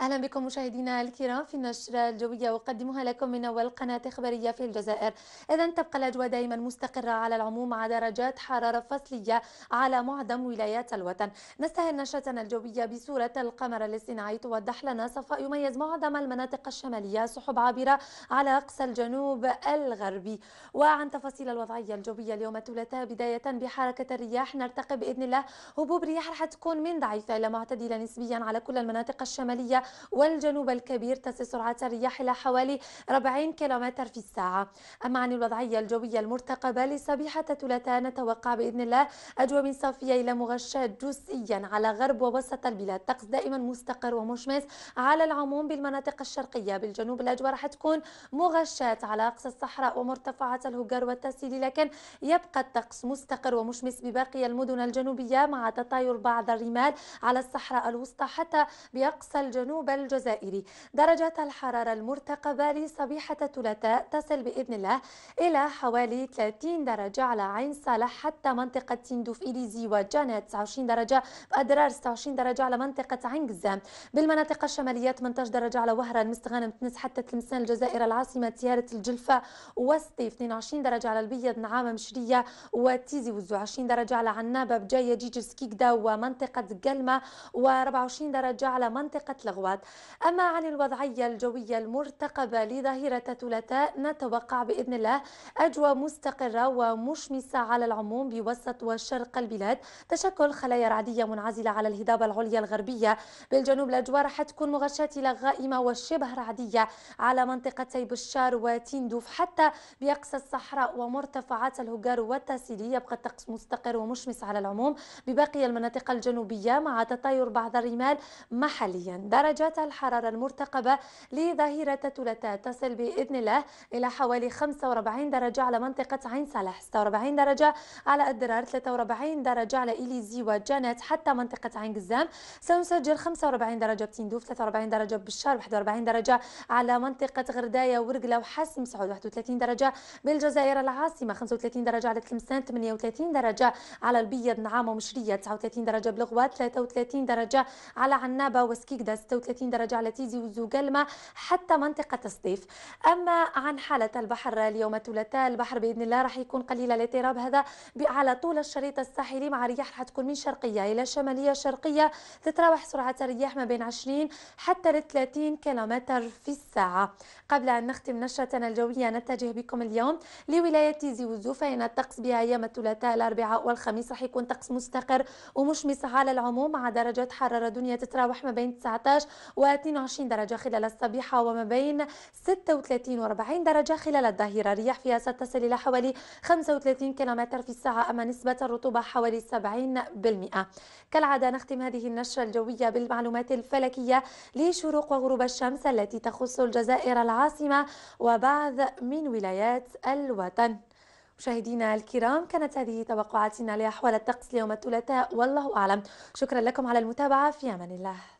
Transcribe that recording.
أهلا بكم مشاهدينا الكرام في النشرة الجوية أقدمها لكم من أول قناة إخبارية في الجزائر إذا تبقى الأجواء دائما مستقرة على العموم مع درجات حرارة فصلية على معظم ولايات الوطن نستهل نشرتنا الجوية بصورة القمر الاصطناعي توضح لنا صفاء يميز معظم المناطق الشمالية سحب عابرة على أقصى الجنوب الغربي وعن تفاصيل الوضعية الجوية اليوم الثلاثاء بداية بحركة الرياح نرتقي بإذن الله هبوب رياح رح تكون من ضعيفة إلى معتدلة نسبيا على كل المناطق الشمالية والجنوب الكبير تصل سرعة الرياح إلى حوالي 40 كم في الساعة أما عن الوضعية الجوية المرتقبة لصبيحة ثلاثاء نتوقع بإذن الله أجواء من صافية إلى مغشاة جزئيا على غرب ووسط البلاد طقس دائما مستقر ومشمس على العموم بالمناطق الشرقية بالجنوب الأجواء راح تكون مغشاة على أقصى الصحراء ومرتفعات الهجر والتسيل لكن يبقى الطقس مستقر ومشمس بباقي المدن الجنوبية مع تطاير بعض الرمال على الصحراء الوسطى حتى بأقصى الجنوب الجنوب الجزائري درجات الحرارة المرتقبة لصبيحة الثلاثاء تصل بإذن الله إلى حوالي 30 درجة على عين صالح حتى منطقة تندوف إليزي وجانا 29 درجة بأدرار 26 درجة على منطقة عين قزام بالمناطق الشمالية 18 درجة على وهران مستغانم تنس حتى تلمسان الجزائر العاصمة تيارة الجلفة وسطي 22 درجة على البيض نعامة مشرية وتيزي وزو 20 درجة على عنابة بجاية جيجل سكيكدا ومنطقة قلمة و 24 درجة على منطقة لغوة سنوات أما عن الوضعية الجوية المرتقبة لظاهرة ثلاثاء نتوقع بإذن الله أجواء مستقرة ومشمسة على العموم بوسط وشرق البلاد تشكل خلايا رعدية منعزلة على الهضاب العليا الغربية بالجنوب الأجواء رح تكون مغشاة إلى غائمة وشبه رعدية على منطقتي بشار وتندوف حتى بأقصى الصحراء ومرتفعات الهجار والتاسيلي يبقى الطقس مستقر ومشمس على العموم بباقي المناطق الجنوبية مع تطاير بعض الرمال محليا درجة درجات الحرارة المرتقبة لظاهرة تلتا تصل بإذن الله إلى حوالي 45 درجة على منطقة عين صالح 46 درجة على الدرار 43 درجة على إليزي وجانات حتى منطقة عين قزام سنسجل 45 درجة بتندوف 43 درجة بالشار 41 درجة على منطقة غرداية ورقلة وحسم سعود 31 درجة بالجزائر العاصمة 35 درجة على تلمسان 38 درجة على البيض نعامة ومشرية 39 درجة بالغوات 33 درجة على عنابة وسكيكدا 36 درجة على تيزي وزوجلمة حتى منطقة الصيف أما عن حالة البحر اليوم الثلاثاء البحر بإذن الله راح يكون قليل الاضطراب هذا على طول الشريط الساحلي مع رياح راح تكون من شرقية إلى شمالية شرقية تتراوح سرعة الرياح ما بين 20 حتى ل 30 كيلومتر في الساعة قبل أن نختم نشرتنا الجوية نتجه بكم اليوم لولاية تيزي وزو فإن الطقس بها أيام الثلاثاء الأربعاء والخميس راح يكون طقس مستقر ومشمس على العموم مع درجات حرارة دنيا تتراوح ما بين 19 و22 درجة خلال الصبيحة وما بين 36 و40 درجة خلال الظهيرة رياح فيها ستصل إلى حوالي 35 كم في الساعة أما نسبة الرطوبة حوالي 70% كالعادة نختم هذه النشرة الجوية بالمعلومات الفلكية لشروق وغروب الشمس التي تخص الجزائر العاصمة وبعض من ولايات الوطن مشاهدينا الكرام كانت هذه توقعاتنا لأحوال الطقس ليوم الثلاثاء والله أعلم شكرا لكم على المتابعة في أمان الله